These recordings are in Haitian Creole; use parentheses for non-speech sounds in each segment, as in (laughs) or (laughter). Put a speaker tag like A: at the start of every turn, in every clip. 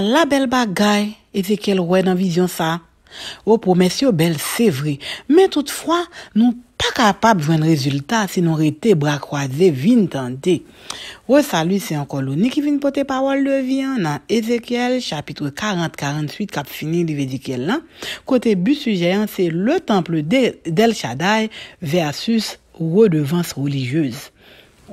A: la belle bagaille, Ezekiel ouais, dans vision sa. Ou pour yo bel vrai mais toutefois nous pas de de un résultat si nous bras croisés, croisés, tenter. tante. Salut, c'est encore encore qui vient vin porter parole de vie. Hein, dans Ezekiel chapitre 40-48 cap fini li là Côté côté but sujet, hein, c'est le temple del Shaddai versus redevance religieuse.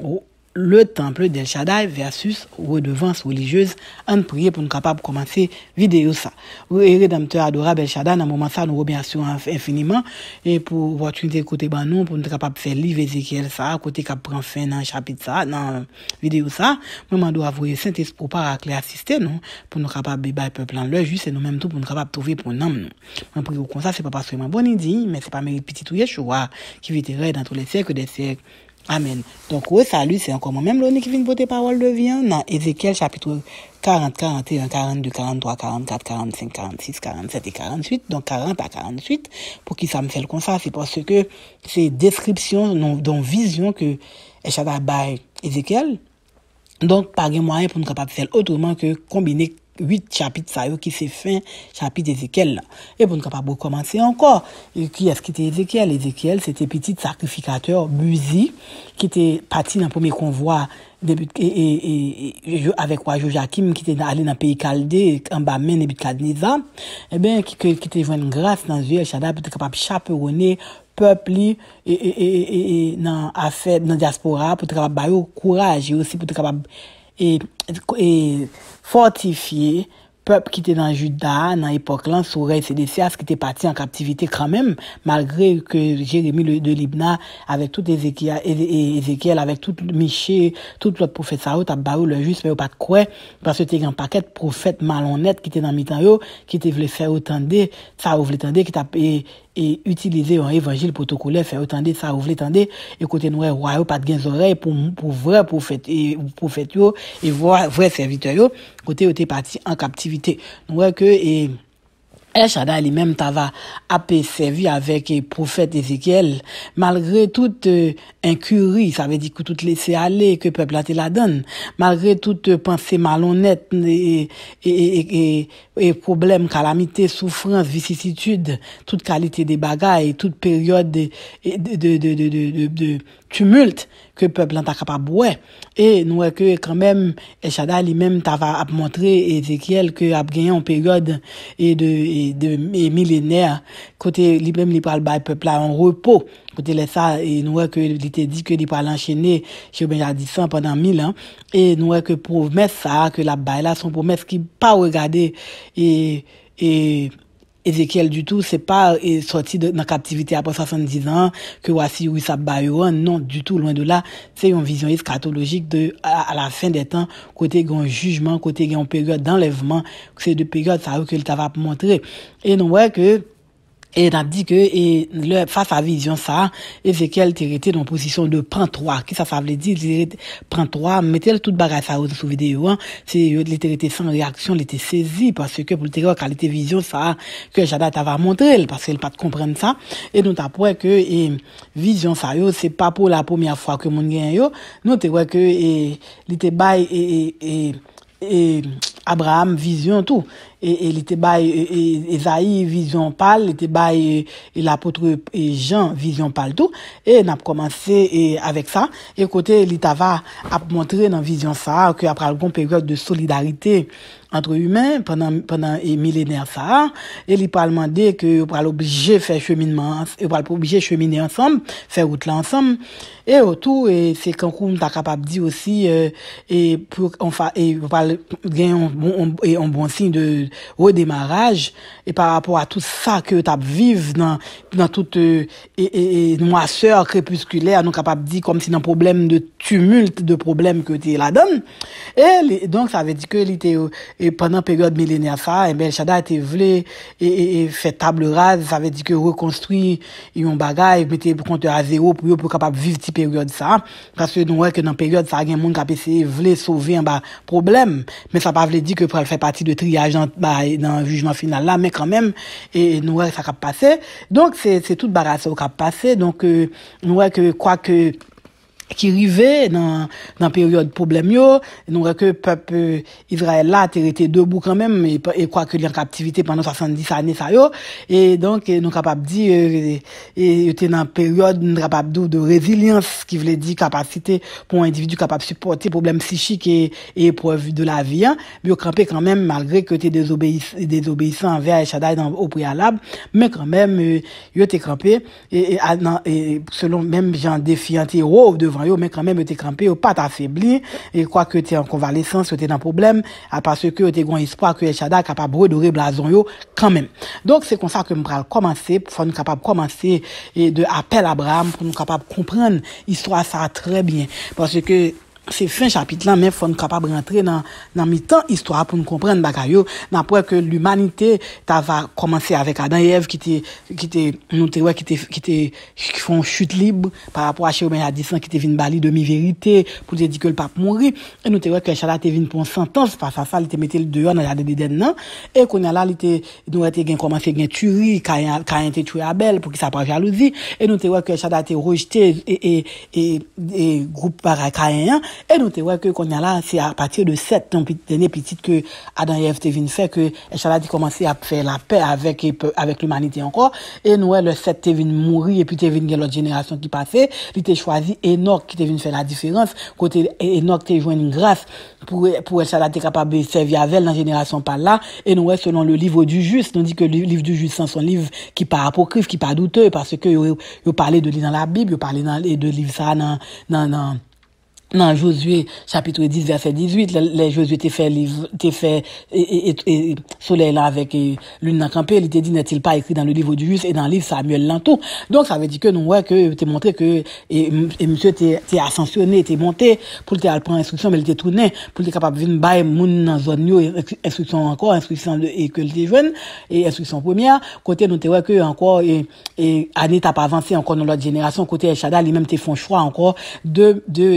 A: Oh le temple d'El Shaddai versus redevance religieuse en prier pour nous capable de commencer vidéo ça. Oui, rédempteur adorable El Shaddai, dans moment ça, nous remercions infiniment et pour l'opportunité écouter ben nous, pour nous capable de faire livre Ézéchiel ça, côté qui prend fin dans chapitre ça, dans vidéo ça. Nous doit avouer Saint-Esprit clair assister nous, pour nous capable de peuple en l'œil, juste et nous même tout pour nous capable de trouver pour nous. En prier comme ça, c'est pas parce que ma bonne idée, mais c'est pas mérite petits tout choix qui vit dans tous les siècles des siècles. Amen. Donc, oui salut, c'est encore moi-même l'onique qui vient voter parole de vie hein, dans Ézéchiel chapitre 40, 41, 42, 43, 44, 45, 46, 47 et 48. Donc, 40 à 48. Pour qui ça me fait le ça, c'est parce que c'est description, non, vision que Echada Ézéchiel. Donc, pas de moyen pour nous capable faire autrement que combiner 8 chapit sa yo ki se fin chapit Ezekiel. E bon kapap bo komansi ankor. Ki es ki te Ezekiel? Ezekiel se te petit sakrifikater Buzi ki te pati nan pome konvoi e avèk wajou Jakim ki te alè nan peyi kalde an ba men ebit la deniza. E ben ki te jwen grase nan zye El Shadda pou te kapap chaperone pepli e nan diaspora pou te kapap bayo kouraj yo si pou te kapap et, et le peuple qui était dans Juda, dans l'époque là, les Sédécias, qui était parti en captivité quand même, malgré que Jérémie de Libna, avec tout Ézéchiel, avec tout Miché, tout l'autre prophète ça t'as barré le juste, mais pas de quoi, parce que tu t'es un paquet de prophètes malhonnêtes qui étaient dans mi qui étaient voulaient faire autant de, ça voulait autant de, qui t'a et utiliser un évangile protocolaire, faire autant ça, vous voulez côté écoutez, nous, royaume, pas de gains oreilles pour, pour vrai, pour faire et, pour et voir, vrai serviteur, yo, côté, était parti en captivité. Nous, que, et, El Shaddai lui-même t'ava appelé servi avec le prophète Ézéchiel, malgré toute euh, incurie, ça veut dire que tout laisser aller, que le peuple a te la donne, malgré toute pensée malhonnête et, et, et, et problème, calamité, souffrance, vicissitude, toute qualité des bagailles, toute période de, de, de, de tumult ke pepl an takap ap wè. E nou wè ke kan mèm, e chada li mèm ta va ap montre e zekiel ke ap genyon peryode e, e, e millenèr kote li mèm li pal bay pepl an repo. Kote lè sa, e nou wè ke li te di ke li pal an chenè che benja di san panan milan. E nou wè ke pou mè sa, ke la bay la son pou mès ki pa wè gade e... e Ezekiel du tout, c'est pas euh, est sorti de la captivité après 70 ans que voici où ça non du tout loin de là, c'est une vision eschatologique de à, la fin des temps côté grand jugement, côté grand période d'enlèvement, c'est de période ça que le t'avais montré. Et nous voyons que et on a dit que et le, face à vision ça, Ezekiel était dans position de prend trois. Qui ça ça veut dire? Il prend trois, mettez tout bagarre ça sous vidéo. Hein. C'est il était sans réaction, il était saisi parce que pour le qualité vision ça que Jada t'avait montré parce qu'elle pas de comprendre ça. Et nous t'apprends que et vision ça yo c'est pas pour la première fois que mon gagne yo. Nous t'es que et il était bail et, et E, Abraham vizyon tou e, e li te bay Ezaïe vizyon pal e, e la potre Jean vizyon pal tou e nap komanse e avèk sa e kote li tava ap montre nan vizyon sa ki ap ralgon peryote de solidarite entre humains pendant pendant et millénaire ça et il parle que on obligé faire cheminement et pas obligé cheminer ensemble faire route là ensemble et autour et c'est quand on t'a capable dire aussi euh, et pour on et parle gain un bon et un bon signe de redémarrage et par rapport à tout ça que as vivre dans dans toute euh, et, et, noisseur crépusculaire nous capable dire comme si un problème de tumulte de problème que tu es la dedans et donc ça veut dire que il e pandan peryode millenia sa, e eh bel chada ete vle, e fet table raz, sa ve di ke rekonstrui yon bagay, mette yon konta a zero, pou yo pou kapap viv ti peryode sa, prase nou wey ke nan peryode sa, gen moun kapese vle sove yon ba problem, men sa pa vle di ke pral fay pati de triajan, ba yon jujman final la, men kanmem, e nou wey sa kap pase, donk se tout bagay sa ou kap pase, donk nou wey kwa ke, ki rive nan peryode poublem yo, nou reke pep Izrael la, te rete debou kanmem e, e kwa ke li an kapitivite panon 70 ane sa yo, e donk e nou kapap di, e, e te nan peryode nou rapap dou de rezilyans ki vle di kapasite pou an individu kapap suporti poublem psichik e prevu de la viyan, bi yo kranpe kanmem malgre ke te desobeysan ve a echaday nan opri alab, men kanmem, yo te kranpe, e selon menm jan defianti ro ou devan yo, mais quand même, t'es crampé, yo pas affaibli et quoi que es en convalescence, tu t'es dans problème, parce que tu t'es grand espoir que Chada capable de redorer blason yo, quand même. Donc, c'est comme ça que m'bral commencer, pour nous capable commencer, et de appel Abraham, pour nous capable comprendre l'histoire ça très bien. Parce que, Se fin chapit lan mè fòn kapab rentre nan mi tan istwa pou nou komprenn baka yo nan pouè ke l'umanite ta va komanse avèk adan yev ki te, ki te, nou te wè ki te, ki te, ki fòn chute lib par rapport a che ou mè ya disan ki te vin bali demi verite pou te dike l'pap mounri nou te wè ke chada te vin pon santans pa sa sa li te metel deyon nan yade de den nan e konya la li te, nou re te gen komanse gen tury, kayen te tury abel pou ki sa pa jalouzi e nou te wè ke chada te rojte e, e, e, e, groupe para kayen ya Et notez ouais, que qu'on y a là, c'est à partir de cette dernière petite que Adam et Ève Tévin fait que a dit commencer à faire la paix avec, avec l'humanité encore. Et nous, le 7 Tévin mourir et puis Tévin y a l'autre génération qui passait. Il était choisi Enoch qui venu faire la différence. Côté Enoch t'es joint une grâce pour, pour a t'es capable de servir avec dans la génération par là. Et nous, selon le livre du juste, on dit que le livre du juste, c'est son livre qui pas apocryphe, qui pas douteux parce que il parlait de lui dans la Bible, il parlait de livre ça dans, dans, dans dans Josué, chapitre 10, verset 18, Josué te fait te fè, et soleil avec avec l'une nan kampè, il te dit n'est-il pas écrit dans le livre du juste et dans le livre Samuel Lantou. Donc, ça veut dire que nous voyons que te montré que, et, et monsieur t'es ascensionné, t'es monté, pour te al instruction, mais il te tourné, pour te capable vin bay moun dans zon zone instruction encore instruction et que li te jwen, et instruction première, Côté nous, te wè que encore, et, et anè tap encore encore dans l'autre génération, côté Echadal, Shaddad, li mèm te fon chwa encore, de, de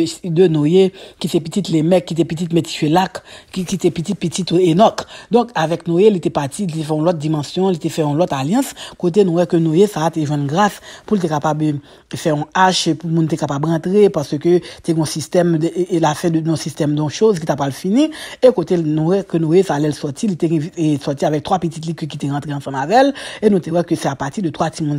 A: Noé, qui était petite les mecs, qui était petite lac qui, qui était petite petite Enoch. Donc, avec Noé, il était parti, il l'autre dimension, il était fait en l'autre alliance. Côté Noé, que Noé, ça a été une grâce pour être capable de faire un H, pour être capable de rentrer, parce que c'est un système, et la fin de nos système d'autres choses qui t'a pas le fini. Et côté Noé, que Noé, ça allait le sortir, il était sorti avec trois petites lits qui étaient rentrées ensemble avec elle. Et nous, que c'est à partir de trois timons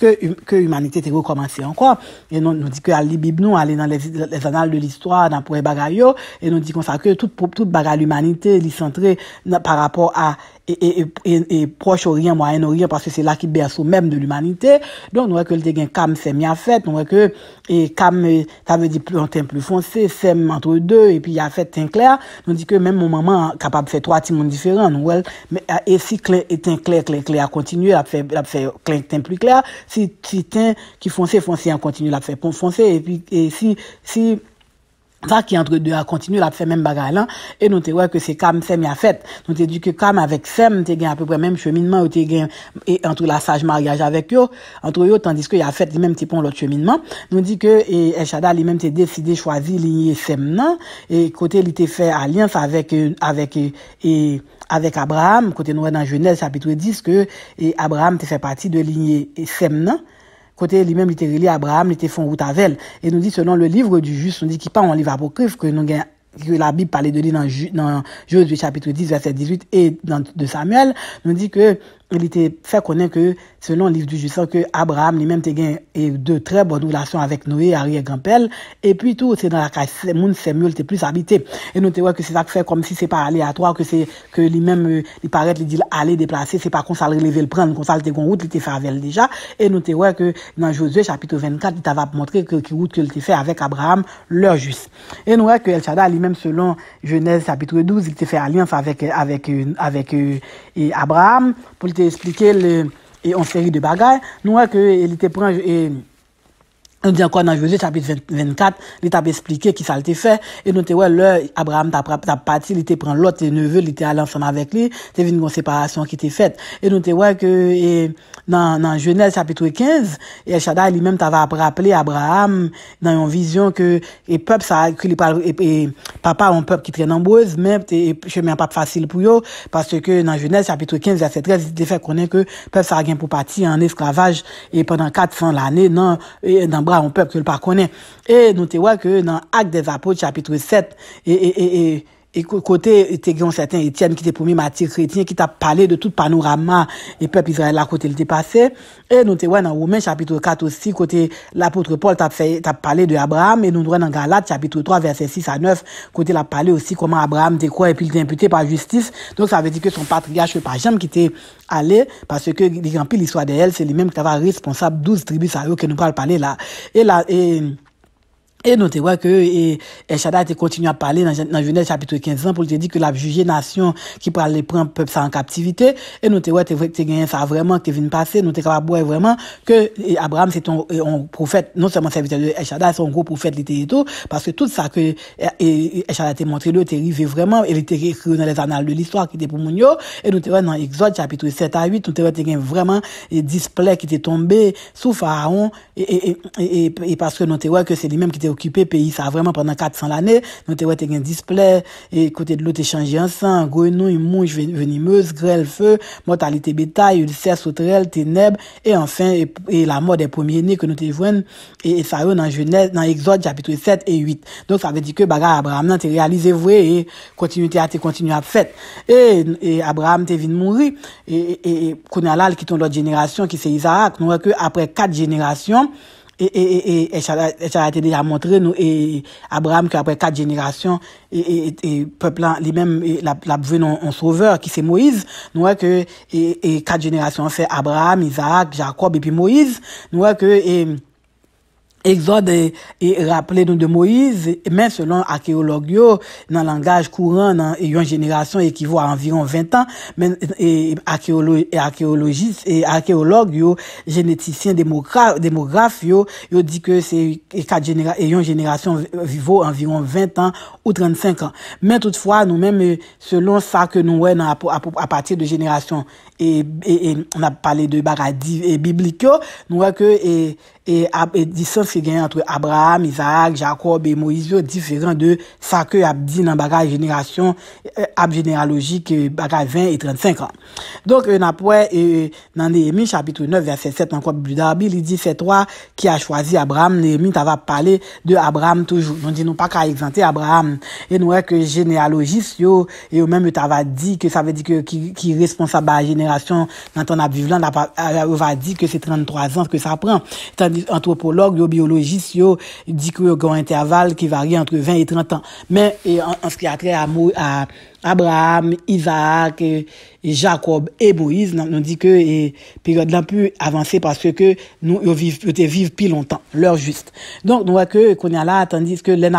A: que, que l'humanité était recommencée encore. Et nous, nous dit que à Bible nous, aller dans les, les annales de l'histoire, pour pour et nous e comme ça, que tout, toute toute l'humanité li centré par rapport à et, et, et, rien, Proche-Orient, Moyen-Orient, parce que c'est là qui berceau même de l'humanité. Donc, nous voyons que le dégain cam, c'est bien fait. Nous voyons que et cam, ça veut dire plus, un plus foncé, c'est entre deux, et puis il y a fait teint clair. Nous dit que même mon maman capable de faire trois timons différents. Nous mais, et si clair, et teint clair, clair, clair, à continuer, à faire, à faire clair, teint plus clair. Si, si teint qui foncé, foncé, on continue, à faire foncé. Et puis, et si, Sa ki yon tre de a kontinu la pse mèm baga lan, e nou te wè ke se kam sem yon fet. Nou te di ke kam avek sem te gen apèpèpèmèm cheminman ou te gen entrou la saj margaj avek yo, entrou yo tandis ke yon fet li mèm te pon lot cheminman. Nou di ke El Shadda li mèm te deside chwazi linye sem nan, e kote li te fè aliyans avek Abraham, kote nou wè nan genel sapitwe diske, e Abraham te fè pati de linye sem nan. côté lui-même, il était à Abraham, il était fond route avec Et nous dit, selon le livre du juste, on dit qu'il parle en livre apocryphe, que nous que la Bible parlait de lui dans, dans Josué chapitre 10, verset 18 et dans, de Samuel, nous dit que il était fait connaître que, selon le livre du Jésus, que Abraham lui-même a eu de très bonnes relations avec Noé, Harry et Gampel. Et puis tout, c'est dans la case Moun Samuel était plus habité. Et nous, vois que c'est ça qui fait comme si c'est pas aléatoire, que c'est, que lui-même, euh, il paraît, il dit aller déplacer, c'est pas qu'on s'allait lever le prendre, qu'on s'allait en route, il était fait avec déjà. Et nous, vois que dans Josué, chapitre 24, il t'avait montré que, qui route qu'il était fait avec Abraham, leur juste. Et nous, ouais, que El Shaddai, lui-même, selon Genèse, chapitre 12, il était fait alliance avec, avec, euh, avec, avec euh, et Abraham, pour expliquer expliqué le, et en série de bagailles, nous que qu'il était prêt et, nou di ankon nan Josè chapit 24 li tap esplike ki sal te fe e nou te wè lè Abraham tap pati li te pren lot te neveu, li te alansan avèk li te vin kon separasyon ki te fet e nou te wè ke nan Genèse chapit 15 e chada li menm ta va ap rappele Abraham nan yon vizyon ke papa yon pep ki tre nan boz menp te chemen pape fasil pou yo paske ke nan Genèse chapit 15 yase 13, li te fe konen ke pep sa agen pou pati an esklavaj e pendant 400 l'anè nan boz brè, an pep ke l pa kone. E nou te wè ke nan ak des apos chapitre 7 e, e, e, e, Et côté, était un certain Étienne qui était premier martyr chrétien, qui t'a parlé de tout panorama et peuple Israël à côté il était passé. Et nous te dans Romain, chapitre 4 aussi, côté l'apôtre Paul t'a parlé de Abraham. Et nous voyons dans Galates chapitre 3 verset 6 à 9, côté l'a parlé aussi comment Abraham décroît quoi et puis il est imputé par justice. Donc ça veut dire que son patriarche par exemple qui était allé parce que les l'histoire d'elle, c'est lui-même qui un responsable 12 tribus à que nous parlons parler là. Et là, et, et nous te que El continue à parler dans, dans Genèse chapitre 15 pour te dire que la jugée nation qui parle les prendre peuple ça en captivité. Et nous te que tu te gagné ça vraiment, qui tu viens passer. Nous te capable vraiment que Abraham c'est un prophète, non seulement serviteur de c'est un gros prophète et tout. Parce que tout ça que El te t'a montré, te arrivé vraiment, il était écrit dans les annales de l'histoire qui était pour Mounio. Et nous te voyons dans Exode chapitre 7 à 8, nous te vois vraiment display qui était tombé sous Pharaon. Et, parce que nous te voyons que c'est lui-même qui Mwen te wè te gen disple, e kote de lò te chanji an san, gwenou y mounj venimez, grel fe, motali te betay, ul ser sotrel, teneb, e anfen, e la mòd e pwemye ne ke nou te jwen, e sa yon nan exot chapitre 7 et 8. Don sa wè di ke bagar Abraham nan te realize vwe, e kontinu te ati kontinu ap fèt. E Abraham te vin mounri, e konalal ki ton lot jenerasyon ki se Isaac, nou wè ke apre 4 jenerasyon, et et a été déjà montré nous et Abraham qu'après quatre générations et et, peuple lui-même l'a l'a un sauveur qui c'est Moïse nous voyons que et, quatre générations c'est Abraham Isaac Jacob et puis Moïse nous voyons que Exode, rappele nou de Moïse, men selon akéolog yo, nan langaj kouran, yon jenerasyon ekivou anviron 20 an, men akéolog yo, genetisyen demograf yo, yo di ke yon jenerasyon vivou anviron 20 an ou 35 an. Men toutfwa nou men selon sa ke nou wè nan apatir de jenerasyon. on ap pale de bagay biblik yo, nou wè ke ap disans se gen an tou Abraham, Isaac, Jacob et Moïse yon diferent de sa ke ap di nan bagay jeneration, euh, ap jeneralogik euh, bagay 20 et 35 an donk nou ap wè nan Nehemi chapitou 9 verset 7 nan ko ap biblik d'Abi, li di se toa ki a chwazi Abraham, Nehemi ta va pale de Abraham toujou, nou di nou pa ka egzante Abraham, e nou wè ke jeneralogis yo, e ou mèm yo ta va di ke sa ve di ki responsa bagay jeneralogik génération, ton on a là, euh, on va dire que c'est 33 ans que ça prend. Tandis anthropologue, biologiste, yo, dit qu'il y a un intervalle qui varie entre 20 et 30 ans. Mais en, ce qui a trait à, à Abraham, Isaac, et Jacob et Moïse, nous dit que et période là plus avancée parce que nous on vivent peut vivre plus longtemps, l'heure juste. Donc on voyons que qu'on est là tandis que les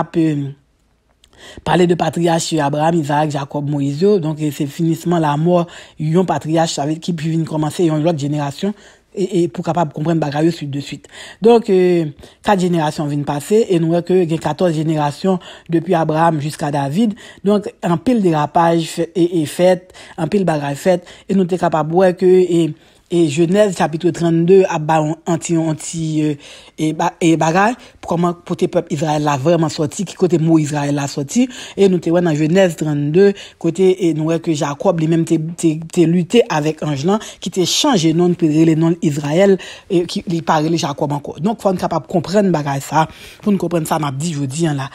A: Parler de patriarche Abraham, Isaac, Jacob, Moïse, oh. donc c'est finissement la mort yon patriarche avec qui puis vient commencer une autre génération et, et pour capable comprendre bagarre suite de suite. Donc euh, quatre générations viennent passer et nous voyons que y a 14 générations depuis Abraham jusqu'à David. Donc un pile dérapage est fait, un pile est fait et nous sommes capables de voir que E jenèz chapitou 32 ap ba anti-anti euh, e, e bagay pou te pep Israel la vreman soti ki kote mou Israel la soti. E nou te wè nan jenèz 32 kote e nou wè ke Jacob li mèm te lute avèk anj lan ki te chanje non pedre li non Israel e ki li pare li Jacob anko. Donk fòn kapap komprenn bagay sa, fòn komprenn sa mabdi jodi an la.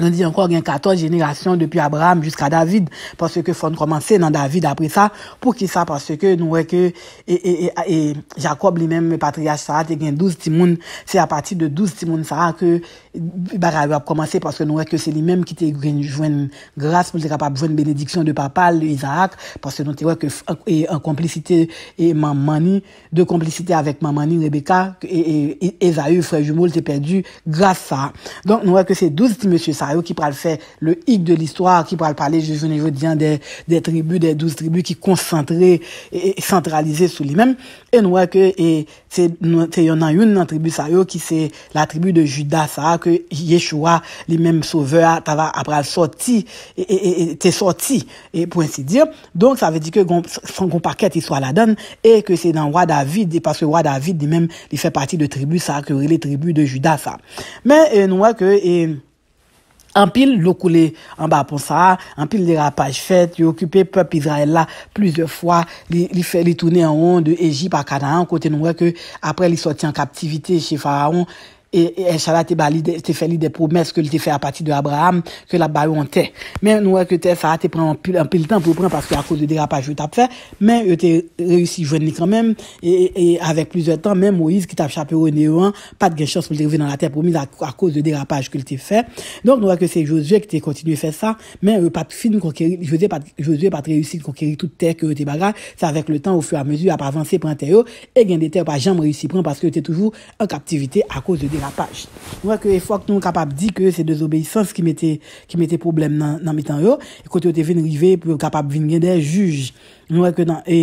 A: On dit encore qu'il y a 14 générations depuis Abraham jusqu'à David, parce que faut commencer dans David après ça. Pour qui ça? Parce que nous voyons que et, et, et, Jacob lui-même, patriarche, ça a 12 timouns. C'est à partir de 12 timouns ça que il a commencé, parce que nous voyons que c'est lui-même qui t'a une grâce pour être capable de jouer une bénédiction de papa, Isaac, parce que nous voyons que et, en complicité et mamani, de complicité avec mamani, Rebecca, et, et, frère jumeau, s'est perdu grâce à ça. Donc nous voyons que c'est 12 monsieur ça qui parle faire le hic de l'histoire, qui parle parler, je veux dire, des, tribus, des douze tribus qui sont et, et centralisées sous lui mêmes Et nous voyons que, et c'est, y en a une dans tribu y qui c'est la tribu de Judas, ça, que Yeshua, lui-même sauveur, a après sorti, et, sorti, et pour ainsi dire. Donc, ça veut dire que, son qu'on paquette, il soit la donne, et que c'est dans le roi David, parce que le roi David, lui-même, il fait partie de tribu ça, que les tribus de Judas, ça. Mais, nous voyons que, et, Anpil lo koule anba aponsara, anpil dirapaj fèt, yu okype pep Izrael la plus de fwa, li fè li toune anon de Ejip a Kadahan, kote nou wè ke apre li soti an kaptivite che Faraon, et, et Inch'Allah te, te fait des promesses que t'a fait à partir d'Abraham, que la baille en terre. Mais nous voyons que te ça te pris un peu de temps pour prendre parce qu'à cause du dérapage que tu as fait, mais tu as réussi à jouer quand même, et, avec plusieurs temps, même Moïse qui t'a échappé au néon, pas de chance pour te revenir dans la terre promise à, cause du dérapage que tu as fait. Donc nous voyons que c'est Josué qui t'a continué à faire ça, mais pas conquérir, Josué pas, Josué pas réussi à conquérir toute terre que tu bagarre, c'est avec le temps, au fur et à mesure, à pas avancer, prendre terre, et gagner des pas jamais réussi à prendre parce que tu toujours en captivité à cause du dérapage. apache. Nou wè kè e fwa k nou kapap di kè se dezobeysans ki mette problem nan mitan yo. Kote yo non, te vin rive pou kapap vin gen de juj. Nou wè kè nan, e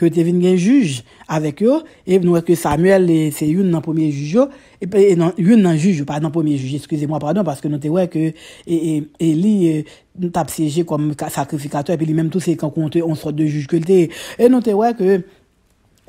A: kote vin gen juj avek yo. E nou wè kè Samuel se youn nan pomiye juj yo. E youn nan juj, ou pa nan pomiye juj, eskusemwa pardon, paske nou te wè kè e li tap siyeje kom sakrifikatoy, pe li menm tout se kankonte on sot de juj kote. E nou te wè kè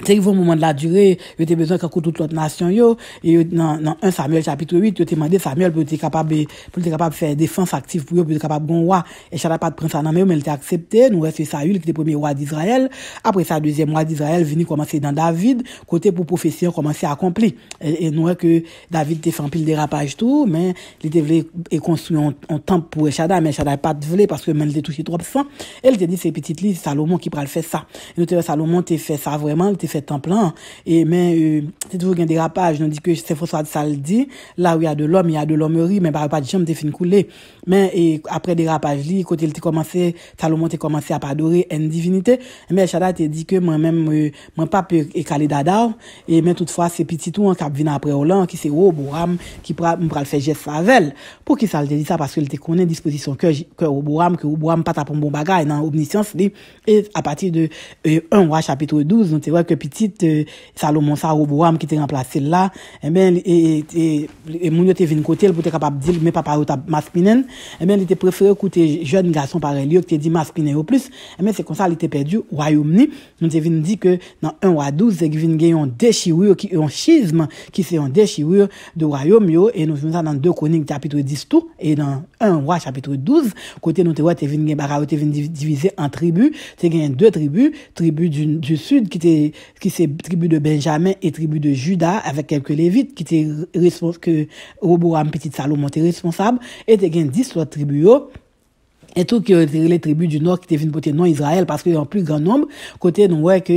A: C'est au moment de la durée, il était besoin qu'un coup toute l'autre nation, yo, et dans, dans 1 Samuel chapitre 8, il était demandé Samuel pour être capable, pour être capable de faire défense active pour eux, pour être capable de roi. Et Chala pas de prendre ça dans mais il était accepté. Nous reste Saül, qui était premier roi d'Israël. Après ça, deuxième roi d'Israël, venu commencer dans David, côté pour prophétie, commencer à accomplir. Et, et nous, que David était fait un pile dérapage tout, mais il était voulu et construire un, temple pour Chada, mais n'a pas voulu parce que même il était touché trop sang. Et il était dit, c'est petite liste, Salomon qui va le faire ça. Et nous, Salomon, t'es fait ça vraiment, fè tan plan. E men, tè tou gen derapaj, nan di kè se foswa sa l di, la ou y a de l'om, y a de l'omori, men pa wè pa di chan mte fin koule. Men, apre derapaj li, kote l te komanse, Salomon te komanse ap adore en divinite, men chada te di kè mwen mèm euh, mwen pa pè ekale dadar, men toutfwa se piti tou an kap vina apre o lan ki se wè ou bou ram ki m pral fè jès sa zèl. Po ki sa l di sa paske l te konen disposisyon kè ou bou ram ki ou bou ram pat Petite euh, Salomon Sarobouam Ki te remplase la E eh mwen yo te vin kote El pou te kapap di Mwen pa parouta maskminen eh E mwen li te prefere Kou te jen gason parel yo Ki te di maskminen yo plus E mwen se kon sa li te perdi Ouayoum ni Mwen te vin di ke Nan 1 oua 12 Zek vin gen yon deshirur Ki yon chizman Ki se yon deshirur De ouayoum yo E nou fin sa nan 2 koning Kapitre 10 tou E nan 1 roi chapitre 12, côté nous tu vois, tu divisé en tribus, Tu as deux tribus, Tribus du, sud qui était qui c'est tribu de Benjamin et tribu de Judas avec quelques lévites qui étaient que Roboam, petit Salomon, était responsable, et tu as 10 autres tribus, et tout qui les tribus du nord qui étaient venues porter non Israël parce qu'il y a un plus grand nombre côté nous ouais que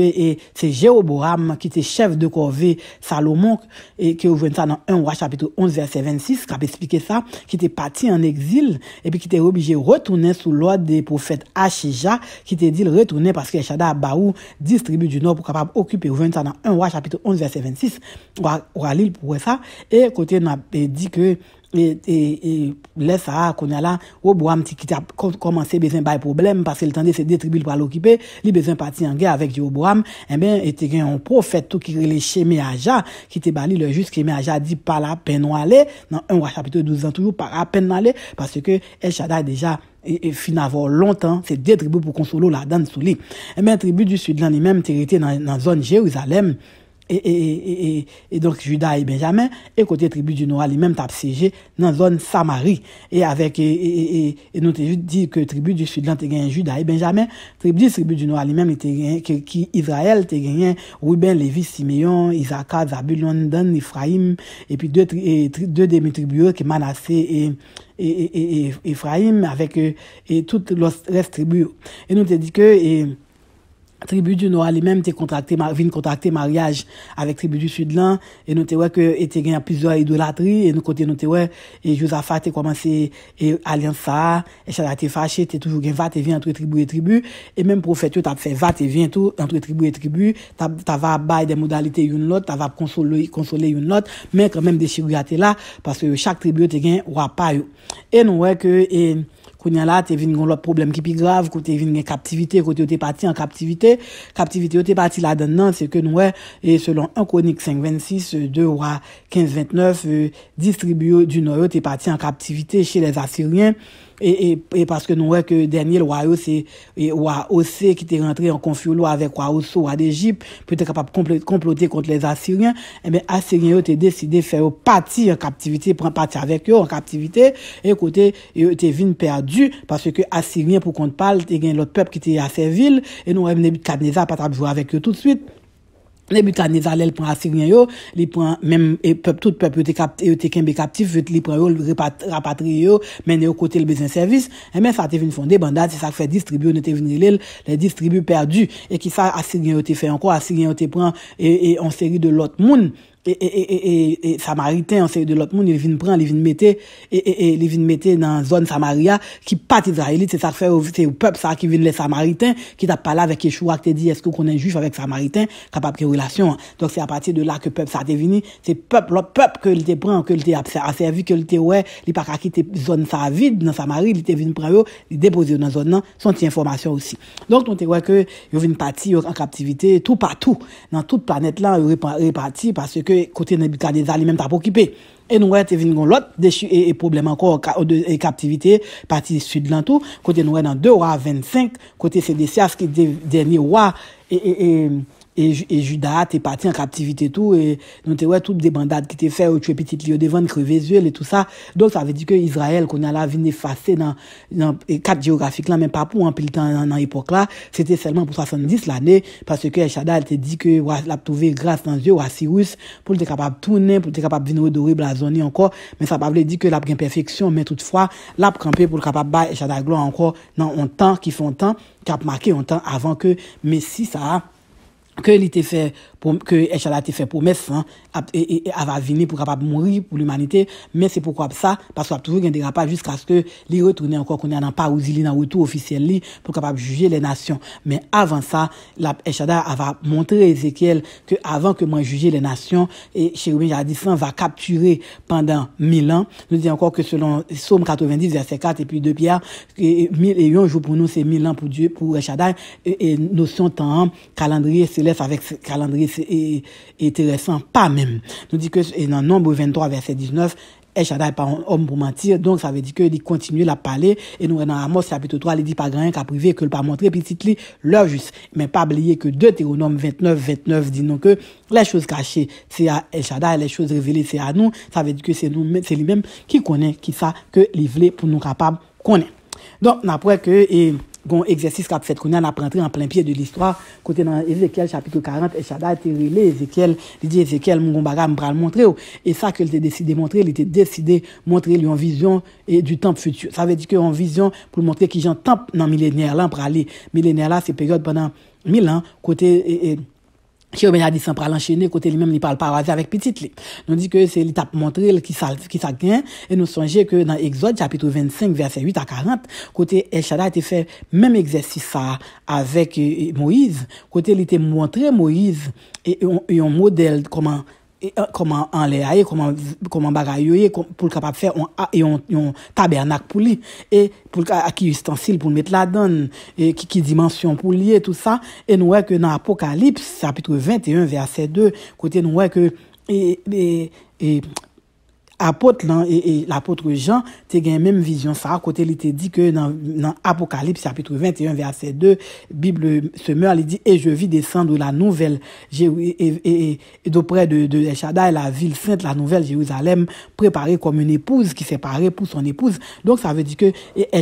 A: c'est Jéroboam qui était chef de corvée Salomon et que vous ça dans 1 roi chapitre 11 verset 26 qui a expliqué ça qui était parti en exil et puis qui était obligé de retourner sous l'ordre des prophètes Achija qui te dit de retourner parce que Shada Baou 10 tribus du nord pour capable occuper vous voyez ça dans 1 roi chapitre 11 verset 26 on va lire pour ça et côté n'a dit que E, e, e lesa akonye la, oboam ti ki te a komanse bezen bay problem, pase l tande se de tribu l pa lo kipe, li bezen pati an ge avek di oboam, e ben te gen an profet tou ki releche me aja, ki te bali le jist ki me aja di pa la pen wale, nan 1 wa chapitou 12 an toujou pa la pen wale, pase ke el chaday deja e, fin avon lontan se de tribu pou konsolo la dan sou li. E ben tribu du sudlan li menm te rete nan zon Jeruzalem, E donk juda e benjamè, e kote tribu di nou alimèm tapseje nan zon Samari. E avèk, e nou te di ki tribu di sudan te gen yon juda e benjamè, tribu di tribu di nou alimèm ki Israel te gen yon Ruben, Levi, Simeon, Isaac, Azabu, London, Efraim, epi de demi tribu yo ki Manasseh e Efraim, avèk tout los res tribu yo. E nou te di ki... Tribu di nou alimèm te kontrakte, vin kontrakte maryaj avèk tribu di sud lan, e nou te wèk e te gen apizor idolatri, e nou kote nou te wèk, e Jouzafa te koumanse alian sa, e chalate fache, te toujou gen vat e vyen antre tribu e tribu, e mèm profet yo ta te fè vat e vyen tou antre tribu e tribu, ta va baye de modalite yon lot, ta va konsole yon lot, men kwen mèm de chigou ya te la, paswe yo chak tribu yo te gen wapay yo. E nou wèk, konya la te vingon lot problem ki pi grav, kote vingon kaptivite, kote yo te pati an kaptivite. Kaptivite yo te pati la dan nan, se ke noue, e selon an konik 526, 2 wa 1529, distribuyo du noue, te pati an kaptivite che les Assyriens, E paske nou wè ke Daniel wè yo se wè ose ki te rentre en konfi ou lo wè wè wè ou so wè d'Egypte, pou te kapap komplote kont les Assyriens, e eh men Assyriens yo te deside fè yo pati en kaptivite, pren pati avèk yo en kaptivite, e kote yo te vin perdu, paske yo Assyriens pou kont pal te gen lòt pep ki te yase vil, e nou wè mnèm kade neza pata jou avèk yo tout swit. Ne buta ne zalel pran asir gen yo, li pran, mem, tout pep yo te ken be kaptif, li pran yo, rapatri yo, men yo kote le bezen servis, e men sa te vin fonde, ban da, se sa kfe distribu, ne te vin relel, le distribu perdu, e ki sa asir gen yo te fè anko, asir gen yo te pran, e anseri de lot moun, e samaritè, anseye de lot moun, li vin pran, li vin metè, li vin metè nan zon samaria, ki pati zahilite, se sa fè ou pep sa ki vin le samaritè, ki tap pala vek ye chouak, te di, eske konen juf avek samaritè, kap apke relasyon. Donk se a pati de la ke pep sa te vini, se pep, lop pep ke li te pran, ke li te aservi, ke li te wè, li pak akite zon sa vide nan samaria, li te vin pran yo, li depozi yo nan zon nan, son ti informasyon osi. Donk ton te wè ke yo vin pati, yo an kaptivite, tou patou, nan tout kote nabika de zali menm ta pokipe. E nouwe te vingon lot de chi e, e problem anko e kaptivite pati sud lantou, kote nouwe nan 2 wa 25, kote se de sias ki deni wa e e e E, e juda, te pati an kaptivite tou, e nou te wè tout de bandade ki te fè, ou tue pitit liyo devan kreve zyele et tout sa. Don sa ave di ke Israel kon ala vin efase nan e kat geografik la, men pa pou anpil tan nan epok la, se te selman pou 70 l'anè, paske ke Echada el te di ke wè ap touve grase nan zye wè siwis, pou l te kapap toune, pou l te kapap vin wè dori blazoni anko, men sa pa vle di ke l ap gen perfeksyon, men tout fwa, l ap kranpe pou l kapap bay Echada Glon anko, nan an tan ki fon tan, ki ap make an tan avan ke, men si que il était fait pour que fait promesse hein, et, à va venir pour capable mourir pour l'humanité mais c'est pourquoi ça parce qu'il a toujours un pas jusqu'à ce que les retourner encore qu'on n'a pas aux dans retour officiel officiellement pour capable juger les nations mais avant ça la a va montrer Ézéchiel que avant que moi juger les nations et chérubin Jadisan va capturer pendant mille ans nous dit encore que selon Psaume 90 verset 4 et puis 2 Pierre que mille et un jour pour nous c'est mille ans pour Dieu pour et, et notion temps hein, calendrier c'est avec ce calendrier c'est intéressant, pas même. Nous dit que dans Nombre 23, verset 19, El Shaddai pas un homme pour mentir. Donc, ça veut dire qu'il continue la parler. Et nous, dans Amos, chapitre 3, il dit pas grand qu'à privé, que le pas montrer, petit lit, leur juste. Mais pas oublier que Deutéronome 29, 29 dit que les choses cachées, c'est à El les choses révélées, c'est à nous. Ça veut dire que c'est nous, c'est lui-même qui connaît, qui ça, que les pour nous capables connaît. Donc, après que, et, Gon egzestis kat set kounen aprentri an plen piye de l'histoire kote nan Ezekiel chapitre 40. Echaday te rile Ezekiel, li di Ezekiel moun goun baga mpral montre ou. E sa ke l te deside montre, l te deside montre li an vizyon du temp futu. Sa ve di ke an vizyon pou montre ki jan temp nan millenier lan prali. Millenier lan se peryode banan milan kote... dit sans parler enchaîné, côté lui-même il parle pas avec petite Nous dit que c'est l'étape montrée qui ça qui ça et nous songez que dans Exode chapitre 25 verset 8 à 40 côté El Shaddai a fait même exercice ça avec euh, Moïse côté il était montré Moïse et un modèle comment koman euh, anle a ye, koman bagay yo ye, pou l kapap fe yon tabernak pou li, e pou l a ki ustansil pou l met ladan, e ki ki dimansyon pou li e tout sa, e nou wè ke nan apokalips, sapitre 21, verset 2, kote nou wè ke... apôtre et, et l'apôtre Jean t'es la même vision ça côté il te dit que dans, Apocalypse chapitre 21 verset 2 Bible se meurt il dit et je vis descendre la nouvelle et, et, d'auprès de de la ville sainte la nouvelle Jérusalem préparée comme une épouse qui s'est parée pour son épouse donc ça veut dire que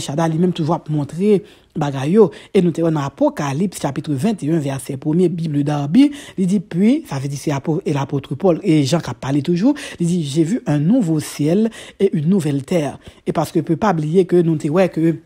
A: Shaddai lui-même toujours montrer Bagayo, et nous nou Apocalypse chapitre 21 verset 1, Bible d'Arbi, il dit, puis, ça veut que c'est l'apôtre Paul et Jean qui a parlé toujours, il dit j'ai vu un nouveau ciel et une nouvelle terre. Et parce que peut pas oublier que nous te que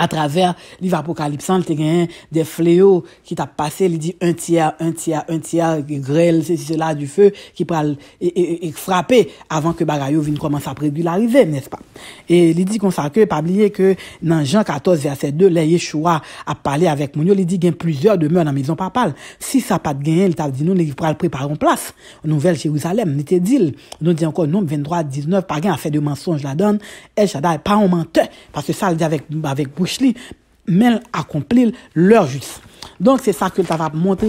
A: A traver li v apokalipsan, li te genyen de fleyo ki ta pase, li di un tiyer, un tiyer, un tiyer, grel, se se la du fe, ki pral ek frape avan ke bagayou vin koman sa pregularize, nes pa. E li di kon sa ke pabliye ke nan jan 14 verset 2, le yechoua ap pale avek mounyo, li di genyen pluzer de moun an mizon papal. Si sa pat genyen, li ta di nou, li pral priparon plas, nouvel Chezouzalem, ni te dil. Nou di ankon noum 23-19, pa genyen afe de mensonj la don, e chada e pa ou mante. tâche li, men akomplil lor jus. Donk se sa ke ta va montre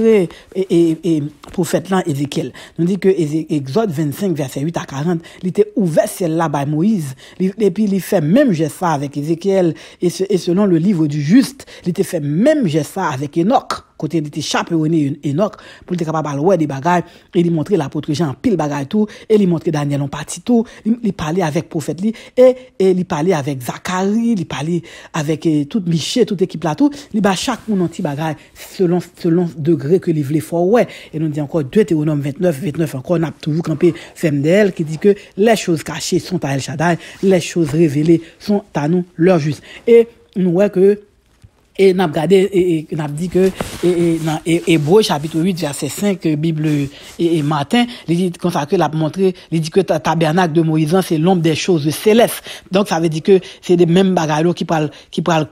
A: prophète lan Ezekiel. Nou di ke Exode 25 verset 8 à 40, Il était ouvert celle-là par Moïse. Et Epi li même même ça avec Ezekiel. Et selon le livre du juste, li fait même mem ça avec Enoch kote di te chaperone Enoch pour être capable ouais de des bagages. lui lui la l'apôtre Jean pile et tout. Et lui montrer Daniel on partie tout. il parlait avec prophète prophète il et e avec Zacharie. parlait avec li eh, avec toute toute tout toute tout il la chaque chaque ba chak moun an selon, selon degré que il voulait faire ouais nous nous encore encore 2 Théonome 29, 29 encore. on toujours toujours campé Femdel qui dit que les choses cachées sont à El Shaddai, les choses révélées sont à nous, leur juste. Et nous voit que et nous regardé et que que et et dans 8 verset 5 euh, Bible et matin il ça, que la montre Li que ke tabernacle de Moïse c'est l'ombre des choses célestes donc ça veut dire que c'est les qui bagay qui parlent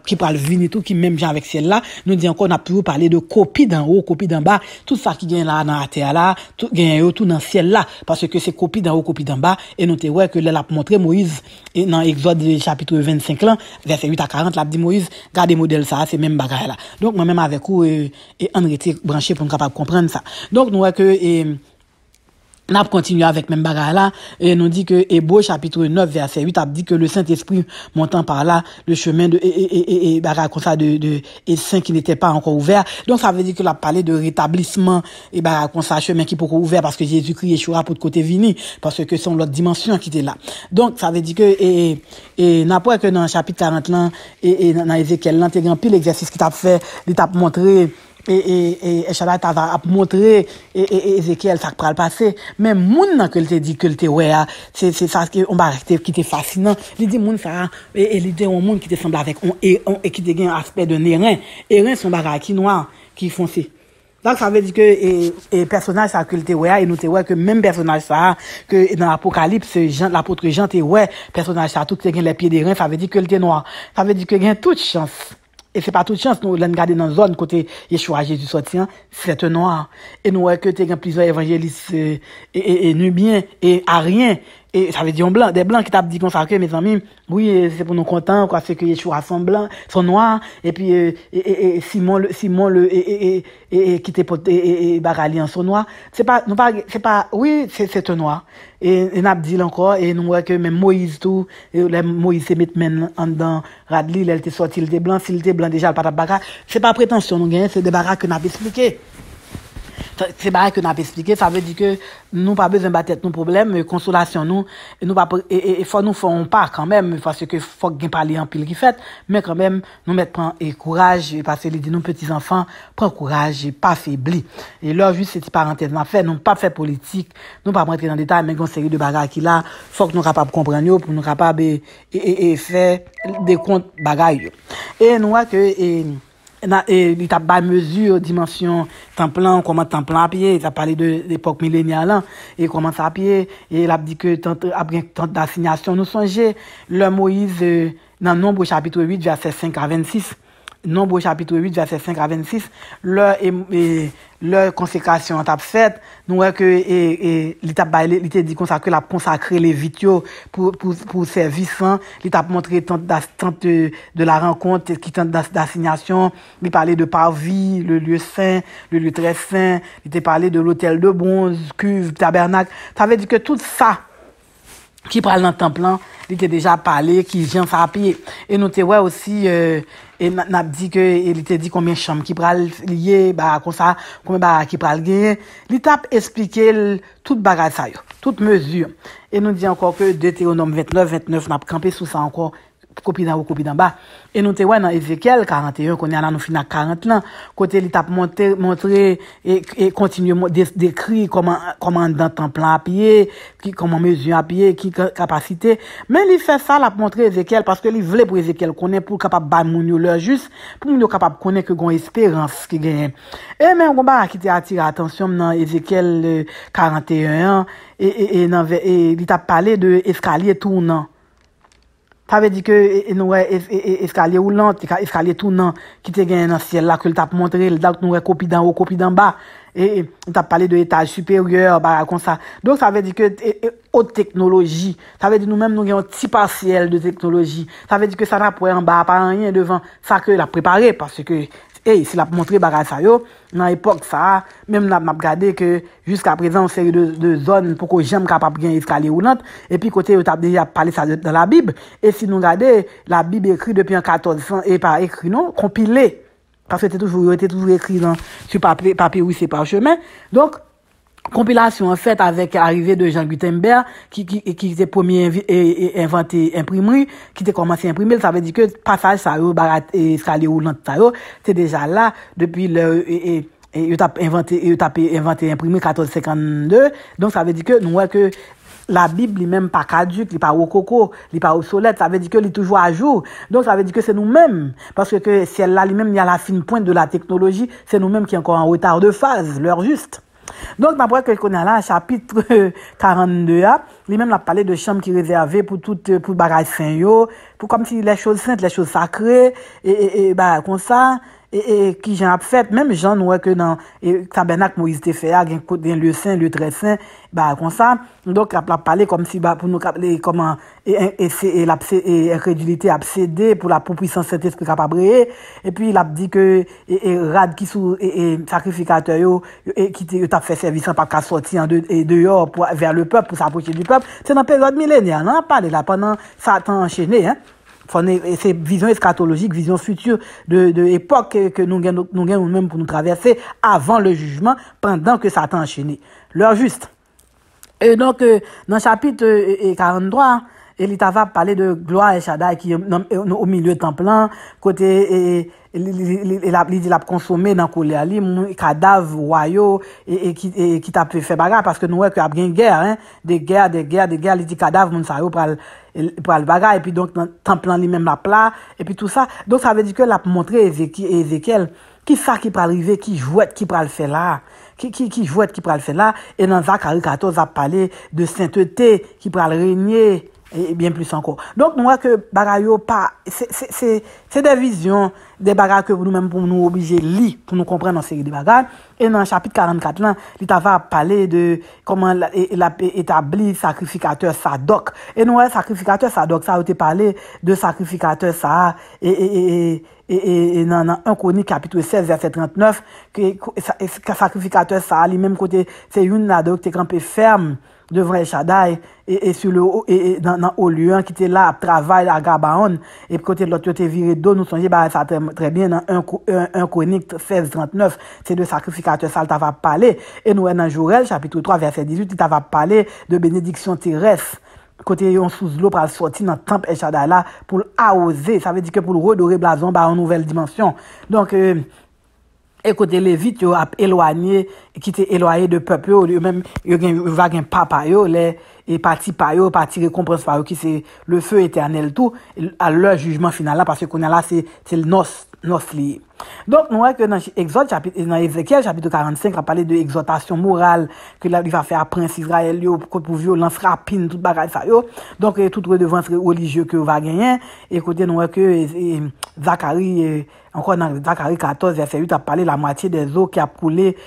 A: qui parlent tout qui même menm avec celle-là nous disons qu'on Nous pu vous parler de copie d'en haut copie d'en bas Tout ça qui dans la terre la tout, là tout tout le ciel là parce que c'est copie d'en haut copie d'en bas et nous te que que la montré Moïse dans exode chapitre 25 Verset 8 à 40 La dit Moïse regardez modèle ça même bagarre là. Donc moi-même avec vous euh, et, et branché pour nous capable comprendre ça. Donc nous voyons que n'a continué avec même bagarre là et nous dit que Hébreu chapitre 9 verset 8 a dit que le Saint-Esprit montant par là le chemin de et, et, et, comme ça de de et saint qui n'était pas encore ouvert donc ça veut dire que la parlé de rétablissement et bagarre comme ça chemin qui pourrait ouvert parce que Jésus-Christ échouera pour de côté vini parce que c'est l'autre dimension qui était là donc ça veut dire que et et n'a pas que dans chapitre 40 et, et dans Ézéchiel là t'es grand pile l'exercice qui a fait il t'a montré et montrer et, et, va ap montre Ezekiel que pral te men que nan te ouais c'est c'est ça qui on va rester qui était fascinant il dit moun ça et li dit yon monde qui te on et et qui te gagne un aspect de nérin nérin son baga ki qui qui fonse donc ça veut dire que et, et personnage ça que le et nous te ouais que même personnage ça que dans l'apocalypse Jean l'apôtre Jean te ouais personnage ça tout te les pieds des reins ça veut dire que le noir ça veut dire que gain toute chance E se pa tout chans nou lan gade nan zon kote Yechoua Jezusotien, se te nou a. E nou a ke te gen plizo evanjelis e nubien e a rien. E sa ve di yon blan, de blan ki tab di konsakwe me san mim, oui, se pou nou kontan, kwa se keye chou rason blan, son noa, epi euh, Simon le e kite pot, e baka li an son noa, se pa, nou pa, se pa, oui, se te noa, e nap di lankor, e nou weke men Moise tou, ou le Moise se met men an dan Radlil, el te soti, el te blan, si el te blan deja, el pata baka, se pa pretensyon nou gen, se de baka ke nap esplike. Se barak yo nan ap esplike, sa ve di ke nou pa bezan batet nou problem, konsolasyon nou, e fwa nou fwa on par kan men, fwa se ke fwa gen pali an pil ki fet, men kan men nou met pran e kouraj, e pase li di nou peti zanfan, pran kouraj, e pa febli. E lor ju se ti parenten nan fe, nou pa fe politik, nou pa mwen tre nan detay, men gen seri de bagay ki la, fwa ki nou kapab kompran yo, pou nou kapab e fe de kont bagay yo. E nou wak yo e... il t'a pas mesure dimension temps plan comment temps plan à pied il a parlé de l'époque millénaire hein, et comment ça à pied et il a dit que tant d'assignations tant d'assignation nous songer le Moïse euh, dans nombre chapitre 8 verset 5 à 26 Nombre chapitre 8, verset 5 à 26, leur, et, leur consécration t'a 7 Nous que et, et, dit consacré, l'a consacrer les vitiaux pour, pour, pour service. Il t'a montré tant, de, la rencontre, qui tente d'assignation. Il parlait de parvis, le lieu saint, le lieu très saint. Il était parlé de l'hôtel de bronze, cuve, tabernacle. Ça veut dire que tout ça, Ki pral nan tan plan, li te deja pale, ki jen sa api. E nou te wè osi, e nan ap di ke, e li te di koumen chanm, ki pral liye, ba kon sa, koumen ba ki pral genye. Li tap esplike tout bagay sa yo, tout mezur. E nou di anko ke, de te o nom 29, 29 nan ap kampe sou sa anko, Kopi nan wou, kopi nan ba. E nou te wè nan Ezekiel 41, konye anan nou fina 40 nan, kote li tap montre, montre, e kontinu, dekri koman dan tan plan apye, koman mezyon apye, ki kapasite. Men li fè sa la ap montre Ezekiel, paske li vle pou Ezekiel konye, pou kapap bann moun yo lòjus, pou moun yo kapap konye ke gon esperans ki genyen. E men wou ba akite atira atensyon nan Ezekiel 41, e nan ve, li tap pale de eskalye tou nan. Sa ve di ke nou e eskale ou lant, eskale tou nan, ki te gen nan siel la ke l tap montre, l dak nou e kopi dan ou, kopi dan ba, e tap pale de etaj superyor, ba kon sa. Don sa ve di ke, ou teknoloji, sa ve di nou menm nou gen ou tipa siel de teknoloji, sa ve di ke sa nan pou en ba, pa nan yen devan, sa ke la prepare, parce ke... Et eh, si là pour montrer bagarre ça dans l'époque ça même là m'a regardé que jusqu'à présent une série de, zones pour que j'aime capable bien escalier ou non, et puis côté on a déjà parlé ça dans la Bible et si nous regardez, la Bible écrit depuis en 1400 et pas écrit non compilé parce que c'était toujours était toujours écrit dans sur papier papier oui c'est par chemin donc compilation en fait avec l'arrivée de Jean Gutenberg qui qui qui était premier à inventé imprimerie qui était commencé à imprimer ça veut dire que passage ça euh, barat et salé euh, c'est déjà là depuis le et, et il a inventé il a inventé imprimé 1452 donc ça veut dire que nous voyons que la Bible n'est même pas caduque, n'est pas au coco, n'est pas soleil ça veut dire qu'elle est toujours à jour. Donc ça veut dire que c'est nous-mêmes, parce que si elle là lui-même, il y a la fine pointe de la technologie, c'est nous-mêmes qui sommes encore en retard de phase, l'heure juste. Donc, d'après que qu'on a là, chapitre 42, (laughs) hein, lui-même, la palais de chambre qui est réservée pour tout, euh, pour bagage saint, pour comme si les choses saintes, les choses sacrées, et, et, bah, comme ça, E, e, e ki jan ap fèt, mèm jan nouè kè nan, sa e, ben ak mou izite fè ya gen kote gen lye sèn, lye trè sèn, ba kon sa, donk ap la pale kom si ba pou nou kapele kom an, e kredilite ap sède pou la pou pwisan sète spè kap ap breye, e pi lap di ke rad ki sou, e sakrifikatè yo, e kitè yo tap fè servisyon pa ka sòti an dè yò, pou s'apòche du pòp, se nan pezote milènyan an, pale la, panan sa tan chènè, an. c'est vision eschatologique, vision future de, de époque que nous gagnons nous-mêmes pour nous traverser avant le jugement, pendant que Satan enchaîné. L'heure juste. Et donc, euh, dans le chapitre 43, euh, e li ta va pale de gloa e chada ki yo nou ou milieu templean, kote li di la pou konsome nan kou li a li, moun kadav, woyo, e ki e, ta pou fe bagay, paske nou wek yo ap gen ger, de ger, de ger, de ger, li di kadav, moun sa yo pral bagay, e pi donk templean li men la pla, e pi tout sa, donk sa ve di ke la pou montre Ezekiel, ki sa ki pral rive, ki jwet, ki pral fela, ki jwet, ki pral fela, e nan zak ari katoz ap pale de saintete, ki pral renyen, Et bien plus encore. Donc, nous voyons que Bagayo, c'est des visions, des bagages que nous-mêmes, pour nous obliger, lit, pour nous comprendre en série de bagages. Et dans le chapitre 44-là, il t'a fait parler de comment il a établi le sacrificateur Sadok. Et nous voyons le sacrificateur Sadok, ça a été parlé de sacrificateur Saha. Et dans l'inconnu, le chapitre 16-39, le sacrificateur Saha, le même côté, c'est une lado qui est un peu ferme. devre Echaday, e su le ou, e nan ou luyen, ki te la travay aga baon, ep kote lò te vire do nou sonje, ba sa tem trebyen nan un konik 1639, se de sakrifika te sal ta va pale, e nou en nan jorel, chapitou 3 verset 18, ti ta va pale de benediksyon teres, kote yon souz lò pral sorti nan temp Echaday la, pou l'aoze, sa ve di ke pou l'rodo reblazon ba an nouvel dimensyon. Donk e, euh, Ekote, le vit yo ap elwanyi, ki te elwanyi de pep yo, yo menm yo gen yon vagen pa pa yo, le e pati pa yo, pati rekomprans pa yo, ki se le fe eternel tou, a lor jujman final la, parce konya la se nos liye. Donk nou wèk yo nan Ezekiel, chapitou 45, la pale de eksotasyon moral, ki la li va fè a prins Israel yo, ko pou vyo lans rapin, tout bagay sa yo, donk e tout e wè devan se religio ke yo vagenyen, ekote nou wèk yo e... e Zacharie, euh, encore dans Zacharie 14, verset 8, a parlé la moitié des eaux qui a coulé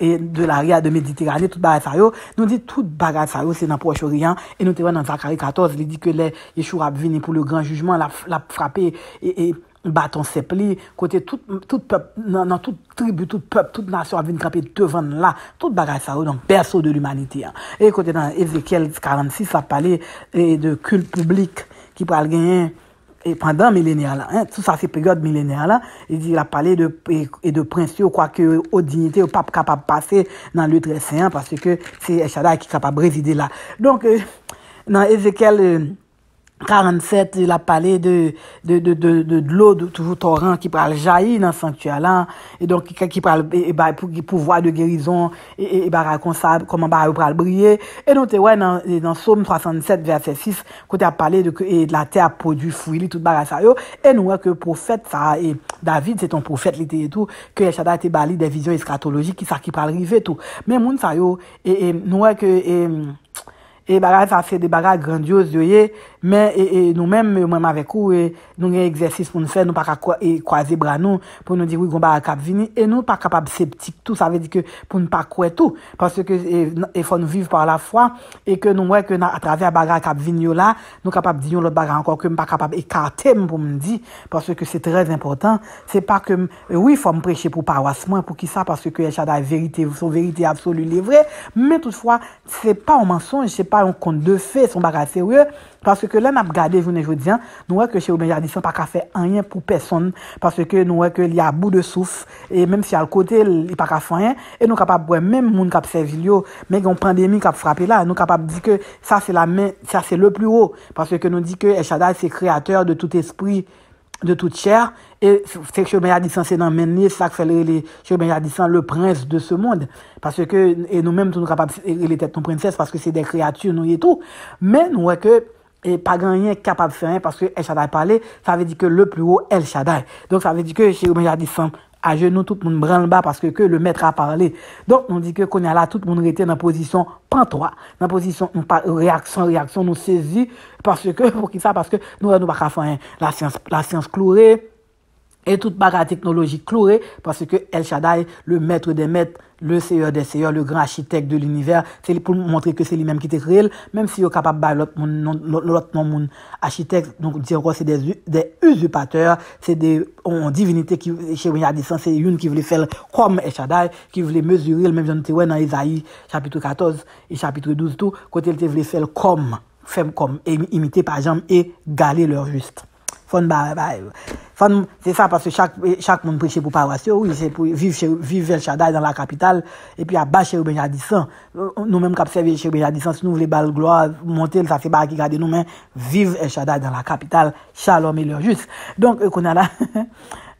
A: et, de l'arrière de Méditerranée, tout bagage ça Nous dit tout bagage ça c'est dans Proche-Orient. Et nous te dans Zacharie 14, il dit que les Yeshua venir pour le grand jugement, la, frappé et, et bâton sepli, côté tout, peuple, toute tribu, tout peuple, toute nation a venu camper devant là, tout bagage ça, donc perso de l'humanité. Hein. Et côté dans Ézéchiel 46, a parlé de culte public qui parle gagner et pendant millénaire hein, tout ça c'est période millénaire là, il a parlé de et de principe quoi que aux dignités au pape capable passer dans le très parce que c'est Shaddai qui est capable de résider là. Donc euh, dans Ézéchiel euh, 47, la pale de lo toujou toran ki pral jayi nan sanktya lan, et don ki pral pouvoi de gerizon, et baral konsa, koman baral pral brye, et nou te wè nan som 67 verset 6, kote a pale de la te apodu fwili tout baral sa yo, et nou wè ke profet sa, et David se ton profet liti et tout, ke yè chata te bali devizyon eskatologik ki sa ki pral rive et tout. Men moun sa yo, et nou wè ke, et baral sa se de baral grandios yo ye, Men, e, e, nou men, mwen mavekou, e, nou genye eksersis pou nou fè, nou pa ka kwaze brano pou nou di wikon baga kapvini, e nou pa kapab septik tou, sa ve di ke pou nou pa kwae tou, parce ke e fon nou viv par la fwa, e ke nou mwen ke a travez baga kapvini yo la, nou kapab di yon lot baga anko, ke mwen pa kapab ekate m pou mwen di, parce ke se trez important, se pa ke, wifon preche pou parwas mwen, pou ki sa, parce ke e chada e verite, sou verite absolu, le vre, men toutfwa, se pa ou menson, se pa ou kont de fè, son baga seryo, Parce que là, nous avons gardé, je vous dis, hein, nous voyons que chez Aubin n'a pas qu'à faire rien pour personne. Parce que nous voyons qu'il y a bout de souffle. Et même si à côté, il n'y pas qu'à faire rien. Et nous sommes capables même les gens qui ont servi, mais une pandémie qui a frappé là. Nous sommes capables de dire que ça, c'est la main, ça, c'est le plus haut. Parce que nous dit que El Shaddai, c'est créateur de tout esprit de toute chair. Et c'est que Chemin Yadissan, c'est dans mener, ça le les Chemin Yadissan, le prince de ce monde. Parce que, et nous-mêmes, nous sommes capables, il était ton princesse parce que c'est des créatures, nous et tout. Mais nous, que, et pas rien capable de faire rien parce que El Shaddai parlait, ça veut dire que le plus haut El Shaddai. Donc ça veut dire que chez dit ça. à genoux, tout le monde branle bas parce que, que le maître a parlé. Donc on dit que qu'on est là, tout le monde était dans position pantois. Dans la position on pas réaction, réaction, nous saisit parce que, (laughs) pour qui ça, parce que nous, nous pas faire La science, la science clourée, Et tout par la technologie cloué, parce que El Shaddai, le maître des maîtres, le seigneur des seigneurs, le grand architecte de l'univers, pou montre que c'est lui-même qui te crée, même si yo kapab baye l'autre nom mon architecte, donc, diyo kwa, c'est des usurpateurs, c'est des divinités, che wè y a des sens, c'est youn ki wè lè fèl koum El Shaddai, ki wè lè mèzuri, el mèm jan te wè nan Esaïe, chapitre 14, chapitre 12, tout, kote lè te wè lè fèl koum, fèm koum, imité, par exemple, et galé lè rjuste. c'est ça parce que chaque, monde prêche pour paroisse oui, c'est pour vivre El Shaddai dans la capitale, et puis à bas chez Ruben Nous-mêmes, qui servir chez Ruben si nous voulons la gloire, monter, ça c'est pas qui garde nous, mais Vive El Shaddai dans la capitale, shalom et juste. Donc, euh, qu'on a là, (laughs)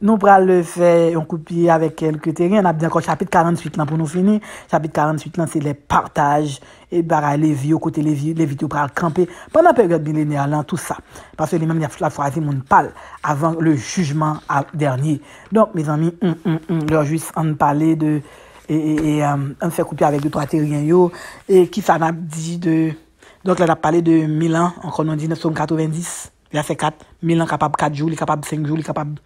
A: Nous allons le fait, on de avec quelques terrains. On a bien encore chapitre 48 là pour nous finir. Chapitre 48 là, c'est les partages et bah, les vieux, côté les vieux, les vieux camper pendant la période millénaire tout ça. Parce que les mêmes, la phrase, on parle avant le jugement dernier. Donc, mes amis, on, hum, hum, hum, juste en parler de, et, et, euh, fait couper avec deux, trois terriens yo, et qui ça n'a dit de, donc là, on a parlé de Milan, encore en 1990, quatre 4, Milan capable 4 jours, il est capable 5 jours, il capable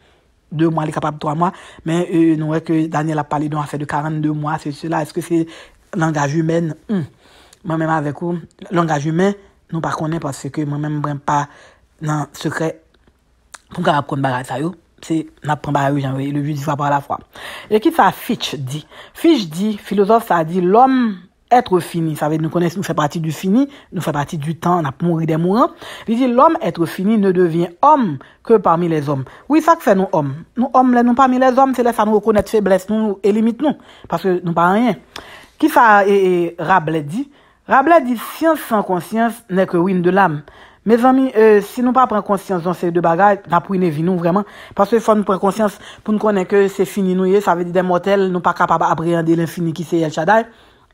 A: deux mois, il est capable de trois mois. Mais euh, nous voyons que Daniel a parlé d'un affaire de 42 mois, c'est cela. Est-ce que c'est l'engagement humain hmm. Moi-même avec vous, l'engagement humain, nous ne connaissons pas parce que moi-même, je ne pas dans le secret pour apprendre bagarre ça yo c'est n'apprend le dix pas à la fois et qui ça Fitch dit Fitch dit philosophe ça dit l'homme être fini. Ça veut dire nous connaissons, nous fait partie du fini, nous fait partie du temps, on a mourir des mourants. dit l'homme être fini ne devient homme que parmi les hommes. Oui, ça que fait nous hommes. Nous hommes, nous parmi les hommes, c'est là ça nous reconnaître faiblesse, nous et limite nous, parce que nous pas rien. Qui ça et, Rabelais dit? Rabelais dit science sans conscience n'est que ruine de l'âme. Mes amis, euh, si nous pas prendre conscience dans ces deux bagages, n'a pour une vie nous vraiment parce que faut nous prendre conscience pour nous connaître que c'est fini nous, ça veut dire des mortels, nous pas capables d'appréhender l'infini qui c'est El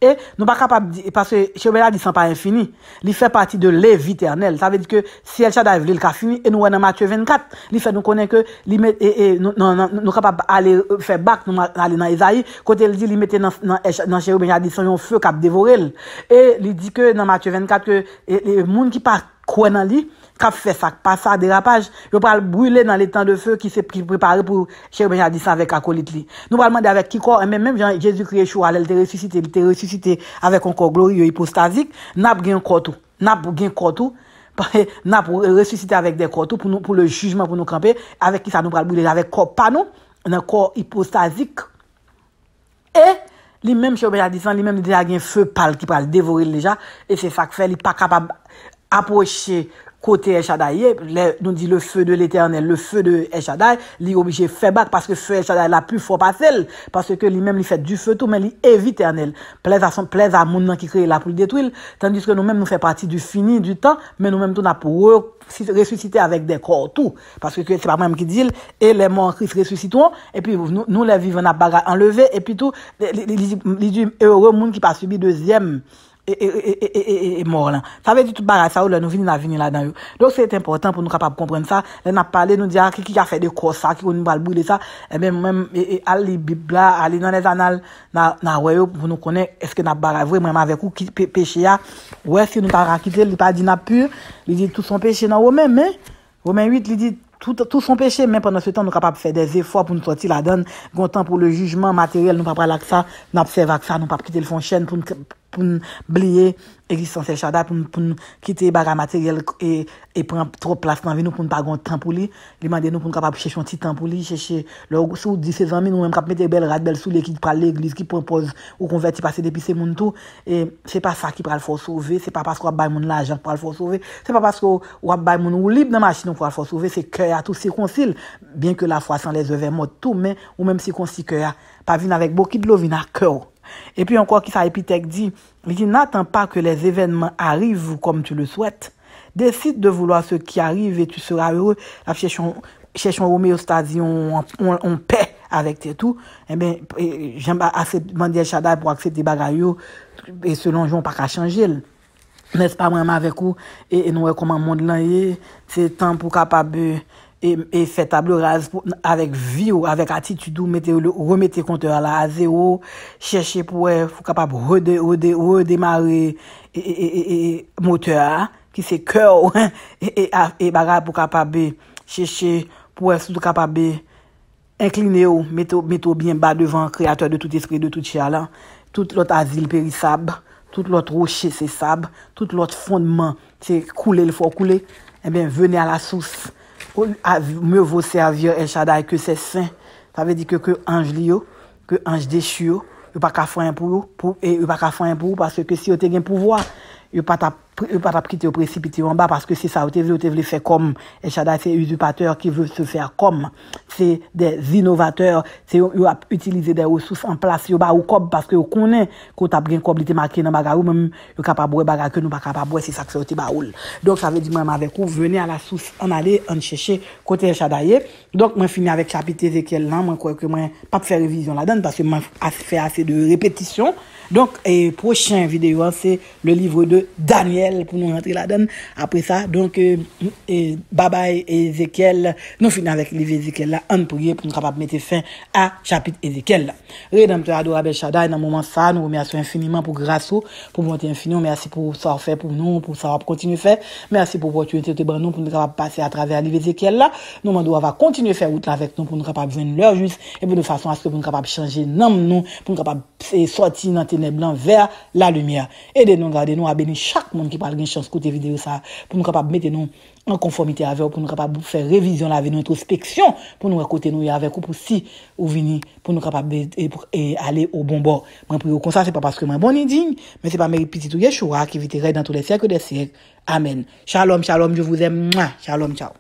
A: E nou pa kapap, parce che oube la di san pa infini, li fe pati de lev viternel, sa ve di ke si el chade a evlil ka fini, e nou wè nan Matthew 24, li fe nou konen ke, e, e, nou kapap alè e, fe bak, nou alè nan Ezaï, kote el di li mette nan che oube la di san yon fe kap devorel, e li di ke nan Matthew 24, e moun ki pa kwenan li, ka fwe sak pa sa derapaj, yo pral brule nan (laughs) le tan de fe, ki se prepare pou chèk bejadisan vek akolit li. Nou pral mande avek ki kor, mè mèm jèn Jésus kriye chou ale, li te resusite, li te resusite avek an kor glori yo hipostazik, nap gen kotou, nap gen kotou, nap resusite avek de kotou, pou le jujman pou nou kampe, avek ki sa nou pral brule, javek kor panou, nan kor hipostazik, e li mèm chèk bejadisan, li mèm dija gen fe pal, ki pral devori leja, e se sak fwe li pa kapab aposhe, côté El nous dit le feu de l'éternel, le feu de El il est obligé de faire parce que feu El la plus fort pas parce que lui-même il fait du feu tout, mais il est éternel. Plaise à son, plaise à mon qui crée la pour le détruire, tandis que nous-mêmes nous fait partie du fini, du temps, mais nous-mêmes tout a pour ressusciter avec des corps tout, parce que c'est pas moi-même qui dit, et les morts Christ ressusciteront, et puis nous, nous les vivants n'a pas enlevé, et puis tout, les, les, les, heureux monde qui pas subi deuxième, E, e, e, e mor lan. Sa ve di tout baga sa ou oh la nou vini la vini la dan ou. Donc se ah, et important pou nou kapap komprenne sa. Le nap pale nou di a ki ki a fe de kosa ki kon nou balbou de sa. E men men al li bibla, al li nan le zanal na woy ou pou nou konen eske nap baga vwe mwen ma vek ou ki peche ya. Ou eske nou baga kitel, li pa di nap pur. Li di tout son peche nan women men. Women 8 li di tout son peche men. Pendan se tan nou kapap fe de ze fwa pou nou soti la dan. Gontan pou le jujman materyel nou pa pralak sa. Na psev ak sa nou pa pite le fon chen pou nou... pou nou blye egzistansel chada, pou nou kite baga materyel e, e pren tro plas nan vi nou pou nou pagon tanpou li, li mande nou pou nou kap ap chèchon ti tanpou li, chèchè lò sou di se zanmi nou mèm kap mète bel rad bel sou lèkid pral l'eglis ki propoz ou konverti pase depi se moun tou, e se pa sa ki pral fòs ouve, se pa pask wap bay moun lajan pral fòs ouve, se pa pask wap bay moun ou lib nan machin ou pral fòs ouve, se kèy a tou si koncil, bèn ke la fwa san lè zè zè mò tou, mè ou mèm si koncil kè Epi an kwa ki sa epitek di, naten pa ke les evenman arrive kome tu le swet, desite de voulo a se ki arrive e tu sera heure, la fchechon oume eh yo stazi, on pe avèk te tou, jen ba aset mandye chaday pou akse te bagay yo, e selon joun pa ka chanjil. Nes pa mwèm avèk ou, e nouè koman mwonde lan ye, se tan pou kapabè. E, e fè tablou rase pou, avèk vi ou, avèk atitude ou, remè te kontè ala aze ou, chèche pou fò kapab rèdè, rèdè, rèdè, rèdè marè, e, e, e, e, e, moteur, ki se kèw, (laughs) e, e, e bagay pou kapab chèche pou fò kapab inkline ou, metou, metou byen ba devan kreator de tout espri, de tout chè ala. Tout lot azil perisab, tout lot rochè sesab, tout lot fondman, tse, koule, fò koule, e eh ben vène ala souse, Ou me vo se avyo el chaday ke se sen, ta ve di ke ke anj liyo, ke anj de chuyo, ou pa ka fwen pou ou, ou pa ka fwen pou ou, parce ke si yo te gen pouvoa, yo pat ap kite yo precipiti yon ba paske se sa ou te vle, ou te vle se kom. Echaday se usupateur ki vle se fer kom. Se de zinovateur, se yo ap utilize de ou souf an plas, yo ba ou kob, paske yo konen ko tap gen kob li te make nan baga ou, mem yo kapabouye baga akoun, yo pa kapabouye se sakse ou te ba oul. Donk sa ve di mwen mavekou, vene a la souf an ale, an cheche, kote echadayye. Donk mwen fini avek chapite zek el nan, mwen kwey ke mwen pat fe revizyon la den, paske mwen a se fe ase de repetisyon, Donc, prochain video, c'est le livre de Daniel, pou nou rentrer la donne, apre sa, donc euh, euh, Baba Ezekiel nou finan vek livre Ezekiel la, an pou ye pou nou kapap mette fin a chapit Ezekiel la. Redemptor Ado Abel Shaday nan mouman sa, nou vou mersou infiniment pou Grasso pou mwote infinion, mersi pou sa ou fe pou nou, pou sa ou ap kontinu fe, mersi pou mwote yon tete bran nou, pou nou kapap pase a traver livre Ezekiel la, nou mwando ava kontinu fe out la vek nou, pou nou kapap ven nou lor jus e pou nou fason aske pou nou kapap chanje nan moun pou nou kapap sey soti nan te blanc vers la lumière. et de nous à à chaque chaque monde qui parle de chance côté vidéo, pour nous pour nous capables nous en conformité avec conformité pour nous capables de faire révision la avec notre introspection pour nous écouter nous avec ou pour si ou vini pour nous capables et aller au au bon bord vous, comme ça, c'est pas parce que moi, bon indigne, mais c'est pas mes petits ou yeshua qui vitera dans tous les siècles des siècles. Amen. Shalom, shalom, je vous aime. Shalom, ciao.